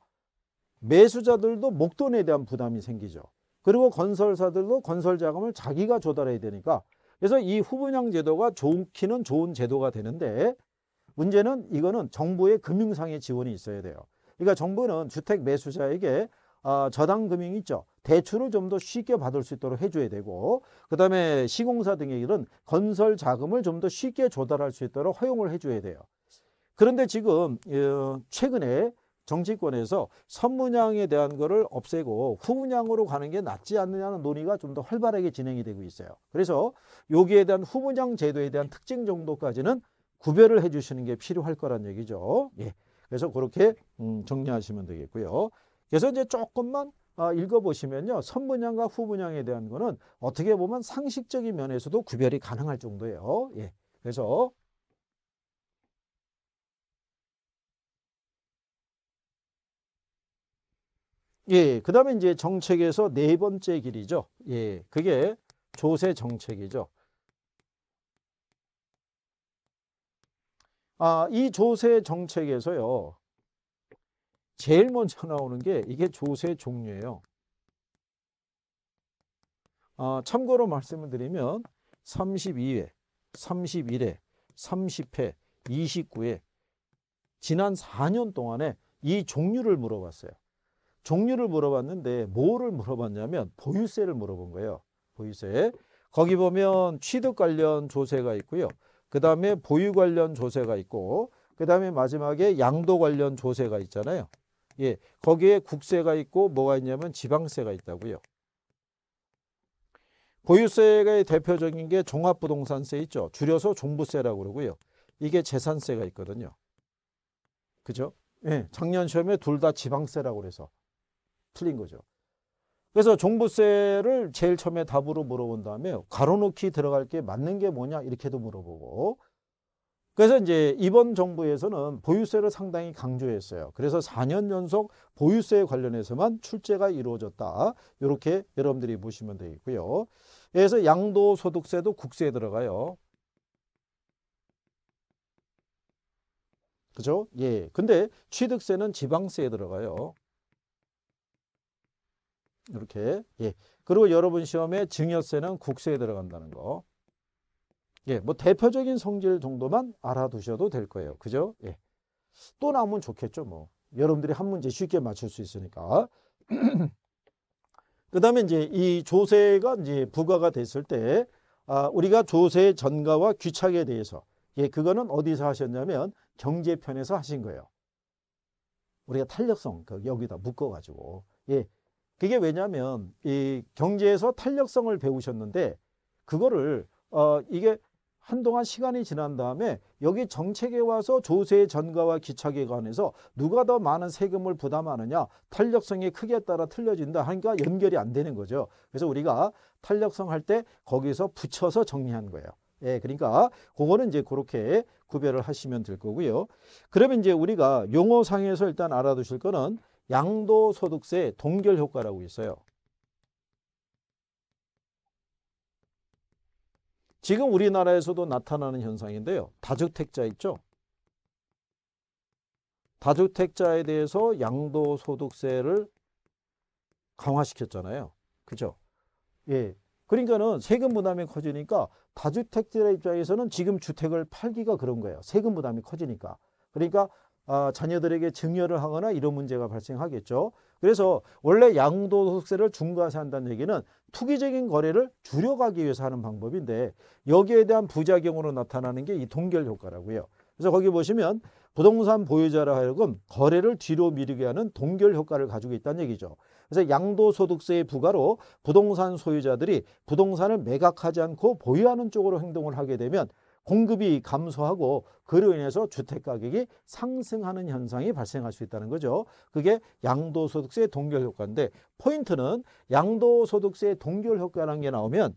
Speaker 1: 매수자들도 목돈에 대한 부담이 생기죠. 그리고 건설사들도 건설 자금을 자기가 조달해야 되니까 그래서 이 후분양 제도가 좋기는 좋은 제도가 되는데 문제는 이거는 정부의 금융상의 지원이 있어야 돼요. 그러니까 정부는 주택 매수자에게 어, 저당 금융 있죠. 대출을 좀 더 쉽게 받을 수 있도록 해줘야 되고 그다음에 시공사 등의 일은 건설 자금을 좀 더 쉽게 조달할 수 있도록 허용을 해줘야 돼요. 그런데 지금 어, 최근에 정치권에서 선문양에 대한 것을 없애고 후문양으로 가는 게 낫지 않느냐는 논의가 좀 더 활발하게 진행이 되고 있어요. 그래서 여기에 대한 후문양 제도에 대한 특징 정도까지는 구별을 해주시는 게 필요할 거란 얘기죠. 예. 그래서 그렇게 음, 정리하시면 되겠고요. 그래서 이제 조금만 아, 읽어보시면요. 선분양과 후분양에 대한 거는 어떻게 보면 상식적인 면에서도 구별이 가능할 정도예요. 예. 그래서 예, 예. 그 다음에 이제 정책에서 네 번째 길이죠. 예, 그게 조세 정책이죠. 아, 이 조세 정책에서요. 제일 먼저 나오는 게 이게 조세 종류예요. 아, 참고로 말씀을 드리면 32회, 31회, 30회, 29회 지난 4년 동안에 이 종류를 물어봤어요. 종류를 물어봤는데 뭐를 물어봤냐면 보유세를 물어본 거예요. 보유세. 거기 보면 취득 관련 조세가 있고요. 그 다음에 보유 관련 조세가 있고 그 다음에 마지막에 양도 관련 조세가 있잖아요. 예, 거기에 국세가 있고 뭐가 있냐면 지방세가 있다고요. 보유세의 대표적인 게 종합부동산세 있죠. 줄여서 종부세라고 그러고요. 이게 재산세가 있거든요. 그죠? 예, 작년 시험에 둘 다 지방세라고 그래서 틀린 거죠. 그래서 종부세를 제일 처음에 답으로 물어본 다음에 가로놓기 들어갈 게 맞는 게 뭐냐 이렇게도 물어보고 그래서 이제 이번 정부에서는 보유세를 상당히 강조했어요. 그래서 4년 연속 보유세 관련해서만 출제가 이루어졌다. 이렇게 여러분들이 보시면 되겠고요. 그래서 양도소득세도 국세에 들어가요. 그죠? 예. 근데 취득세는 지방세에 들어가요. 이렇게 예 그리고 여러분 시험에 증여세는 국세에 들어간다는 거. 예, 뭐 대표적인 성질 정도만 알아두셔도 될 거예요. 그죠? 예. 또 나오면 좋겠죠, 뭐. 여러분들이 한 문제 쉽게 맞출 수 있으니까. 그다음에 이제 이 조세가 이제 부과가 됐을 때 아, 우리가 조세 전가와 귀착에 대해서 예, 그거는 어디서 하셨냐면 경제편에서 하신 거예요. 우리가 탄력성 그 여기다 묶어 가지고 예, 그게 왜냐하면 이 경제에서 탄력성을 배우셨는데 그거를 어 이게 한동안 시간이 지난 다음에 여기 정책에 와서 조세 전가와 기차에 관해서 누가 더 많은 세금을 부담하느냐 탄력성이 크게 따라 틀려진다 하니까 연결이 안 되는 거죠. 그래서 우리가 탄력성 할 때 거기서 붙여서 정리한 거예요. 예, 그러니까 그거는 이제 그렇게 구별을 하시면 될 거고요. 그러면 이제 우리가 용어상에서 일단 알아두실 거는 양도소득세 동결 효과라고 있어요. 지금 우리나라에서도 나타나는 현상인데요. 다주택자 있죠? 다주택자에 대해서 양도소득세를 강화시켰잖아요. 그죠? 예. 그러니까는 세금 부담이 커지니까 다주택자 입장에서는 지금 주택을 팔기가 그런 거예요. 세금 부담이 커지니까. 그러니까 아, 자녀들에게 증여를 하거나 이런 문제가 발생하겠죠. 그래서 원래 양도소득세를 중과세한다는 얘기는 투기적인 거래를 줄여가기 위해서 하는 방법인데 여기에 대한 부작용으로 나타나는 게 이 동결 효과라고요. 그래서 거기 보시면 부동산 보유자라 하여금 거래를 뒤로 미루게 하는 동결 효과를 가지고 있다는 얘기죠. 그래서 양도소득세의 부과로 부동산 소유자들이 부동산을 매각하지 않고 보유하는 쪽으로 행동을 하게 되면 공급이 감소하고 그로 인해서 주택 가격이 상승하는 현상이 발생할 수 있다는 거죠. 그게 양도소득세 동결 효과인데 포인트는 양도소득세 동결 효과라는 게 나오면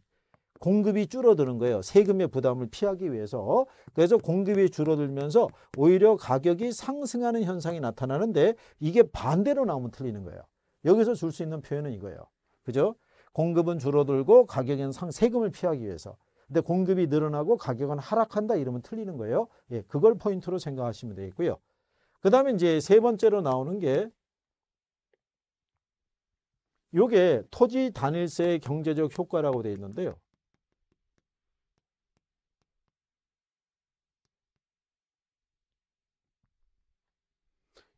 Speaker 1: 공급이 줄어드는 거예요. 세금의 부담을 피하기 위해서. 그래서 공급이 줄어들면서 오히려 가격이 상승하는 현상이 나타나는데 이게 반대로 나오면 틀리는 거예요. 여기서 줄 수 있는 표현은 이거예요. 그죠? 공급은 줄어들고 가격은 상, 세금을 피하기 위해서. 근데 공급이 늘어나고 가격은 하락한다 이러면 틀리는 거예요. 예, 그걸 포인트로 생각하시면 되겠고요. 그 다음에 이제 세 번째로 나오는 게 요게 토지 단일세의 경제적 효과라고 되어 있는데요.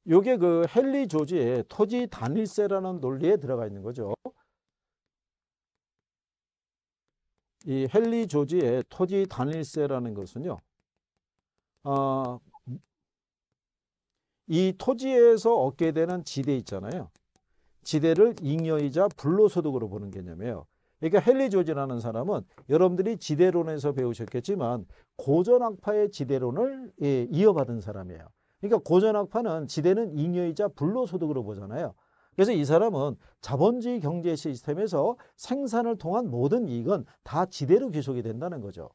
Speaker 1: 요게 그 헨리 조지의 토지 단일세라는 논리에 들어가 있는 거죠. 이 헨리 조지의 토지 단일세라는 것은요. 어, 이 토지에서 얻게 되는 지대 있잖아요. 지대를 잉여이자 불로소득으로 보는 개념이에요. 그러니까 헨리 조지라는 사람은 여러분들이 지대론에서 배우셨겠지만 고전학파의 지대론을 예, 이어받은 사람이에요. 그러니까 고전학파는 지대는 잉여이자 불로소득으로 보잖아요. 그래서 이 사람은 자본주의 경제 시스템에서 생산을 통한 모든 이익은 다 지대로 귀속이 된다는 거죠.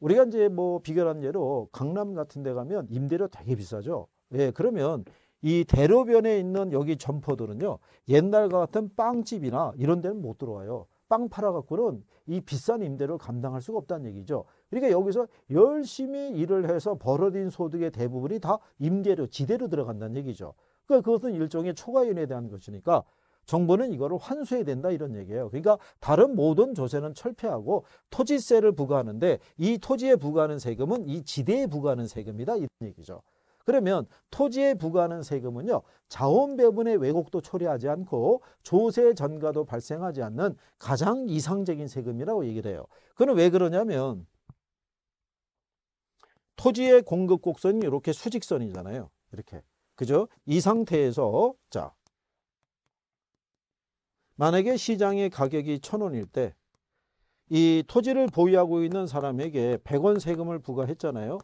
Speaker 1: 우리가 이제 뭐비결한 예로 강남 같은 데 가면 임대료 되게 비싸죠. 예, 그러면 이 대로변에 있는 여기 점포들은요. 옛날과 같은 빵집이나 이런 데는 못 들어와요. 빵 팔아갖고는 이 비싼 임대료를 감당할 수가 없다는 얘기죠. 그러니까 여기서 열심히 일을 해서 벌어진 소득의 대부분이 다 임대료, 지대로 들어간다는 얘기죠. 그러니까 그것은 일종의 초과연에 대한 것이니까 정부는 이거를 환수해야 된다 이런 얘기예요. 그러니까 다른 모든 조세는 철폐하고 토지세를 부과하는데 이 토지에 부과하는 세금은 이 지대에 부과하는 세금이다 이런 얘기죠. 그러면 토지에 부과하는 세금은요. 자원 배분의 왜곡도 초래하지 않고 조세 전가도 발생하지 않는 가장 이상적인 세금이라고 얘기를 해요. 그는 왜 그러냐면 토지의 공급 곡선이 이렇게 수직선이잖아요. 이렇게. 그죠? 이 상태에서 자 만약에 시장의 가격이 천원일 때 이 토지를 보유하고 있는 사람에게 100원 세금을 부과했잖아요.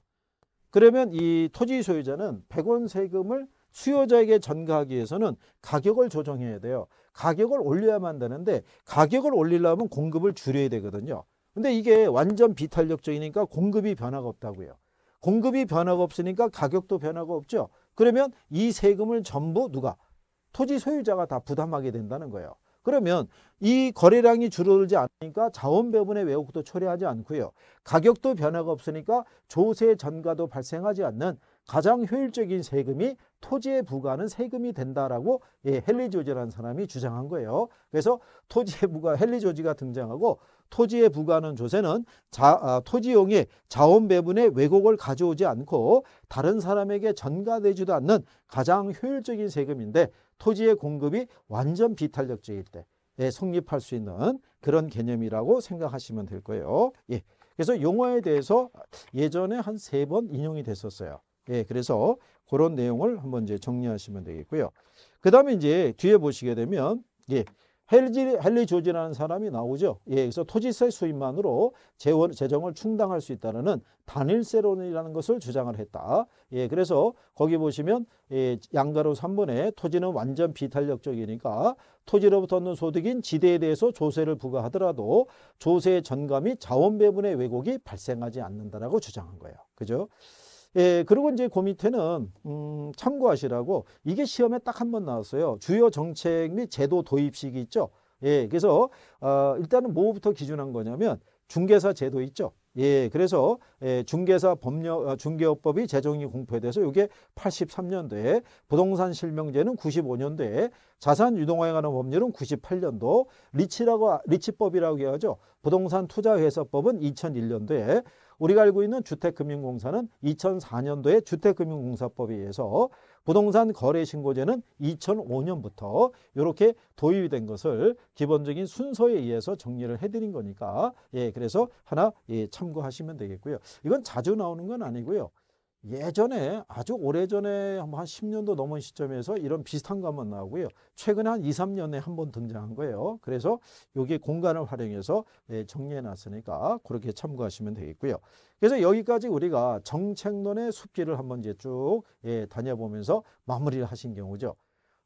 Speaker 1: 그러면 이 토지 소유자는 100원 세금을 수요자에게 전가하기 위해서는 가격을 조정해야 돼요. 가격을 올려야만 되는데 가격을 올리려면 공급을 줄여야 되거든요. 근데 이게 완전 비탄력적이니까 공급이 변화가 없다고요. 공급이 변화가 없으니까 가격도 변화가 없죠. 그러면 이 세금을 전부 누가 토지 소유자가 다 부담하게 된다는 거예요. 그러면 이 거래량이 줄어들지 않으니까 자원 배분의 왜곡도 초래하지 않고요. 가격도 변화가 없으니까 조세 전가도 발생하지 않는 가장 효율적인 세금이 토지의 부과는 세금이 된다라고 예, 헨리 조지라는 사람이 주장한 거예요. 그래서 토지의 부과 헨리 조지가 등장하고 토지의 부과는 조세는 자, 아, 토지용의 자원 배분의 왜곡을 가져오지 않고 다른 사람에게 전가되지도 않는 가장 효율적인 세금인데 토지의 공급이 완전 비탄력적일 때 예, 성립할 수 있는 그런 개념이라고 생각하시면 될 거예요. 예. 그래서 용어에 대해서 예전에 한 세 번 인용이 됐었어요. 예, 그래서 그런 내용을 한번 이제 정리하시면 되겠고요. 그 다음에 이제 뒤에 보시게 되면, 예, 헨리, 헨리 조지라는 사람이 나오죠. 예, 그래서 토지세 수입만으로 재원, 재정을 충당할 수 있다는 단일세론이라는 것을 주장을 했다. 예, 그래서 거기 보시면 예, 양가로 3번에 토지는 완전 비탄력적이니까 토지로부터 얻는 소득인 지대에 대해서 조세를 부과하더라도 조세의 전감이 자원 배분의 왜곡이 발생하지 않는다라고 주장한 거예요. 그죠? 예, 그리고 이제 그 밑에는 음, 참고하시라고 이게 시험에 딱 한 번 나왔어요. 주요 정책 및 제도 도입식이 있죠. 예, 그래서 어, 일단은 뭐부터 기준한 거냐면 중개사 제도 있죠. 예, 그래서 예, 중개사 법령 어, 중개업법이 제정이 공표돼서 이게 83년도에 부동산 실명제는 95년도에 자산 유동화에 관한 법률은 98년도 리치라고 리치법이라고 해야죠. 부동산 투자회사법은 2001년도에 우리가 알고 있는 주택금융공사는 2004년도에 주택금융공사법에 의해서 부동산 거래신고제는 2005년부터 이렇게 도입이 된 것을 기본적인 순서에 의해서 정리를 해드린 거니까 예 그래서 하나 예, 참고하시면 되겠고요. 이건 자주 나오는 건 아니고요. 예전에 아주 오래전에 한 10년도 넘은 시점에서 이런 비슷한 것만 나오고요. 최근에 한 2, 3년에 한 번 등장한 거예요. 그래서 여기 공간을 활용해서 예, 정리해 놨으니까 그렇게 참고하시면 되겠고요. 그래서 여기까지 우리가 정책론의 숲길을 한번 이제 쭉 예, 다녀보면서 마무리를 하신 경우죠.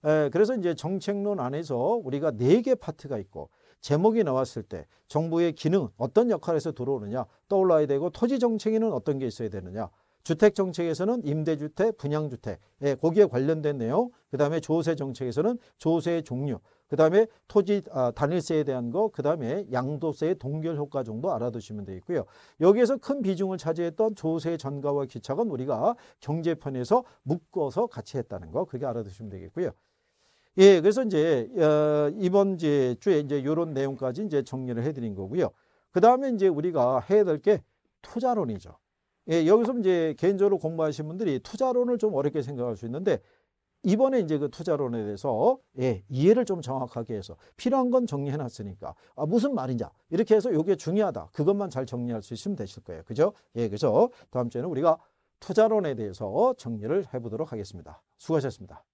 Speaker 1: 예, 그래서 이제 정책론 안에서 우리가 네 개 파트가 있고 제목이 나왔을 때 정부의 기능 어떤 역할에서 들어오느냐 떠올라야 되고 토지 정책에는 어떤 게 있어야 되느냐 주택 정책에서는 임대주택, 분양주택, 예, 거기에 관련된 내용, 그 다음에 조세 정책에서는 조세의 종류, 그 다음에 토지 아, 단일세에 대한 거, 그 다음에 양도세의 동결 효과 정도 알아두시면 되겠고요. 여기에서 큰 비중을 차지했던 조세 전가와 기착은 우리가 경제편에서 묶어서 같이 했다는 거, 그게 알아두시면 되겠고요. 예, 그래서 이제 어, 이번 이제 주에 이제 요런 내용까지 이제 정리를 해드린 거고요. 그 다음에 이제 우리가 해야 될 게 투자론이죠. 예, 여기서 이제 개인적으로 공부하신 분들이 투자론을 좀 어렵게 생각할 수 있는데 이번에 이제 그 투자론에 대해서 예, 이해를 좀 정확하게 해서 필요한 건 정리해 놨으니까 아, 무슨 말이냐 이렇게 해서 이게 중요하다. 그것만 잘 정리할 수 있으면 되실 거예요. 그죠? 예, 그래 다음 주에는 우리가 투자론에 대해서 정리를 해 보도록 하겠습니다. 수고하셨습니다.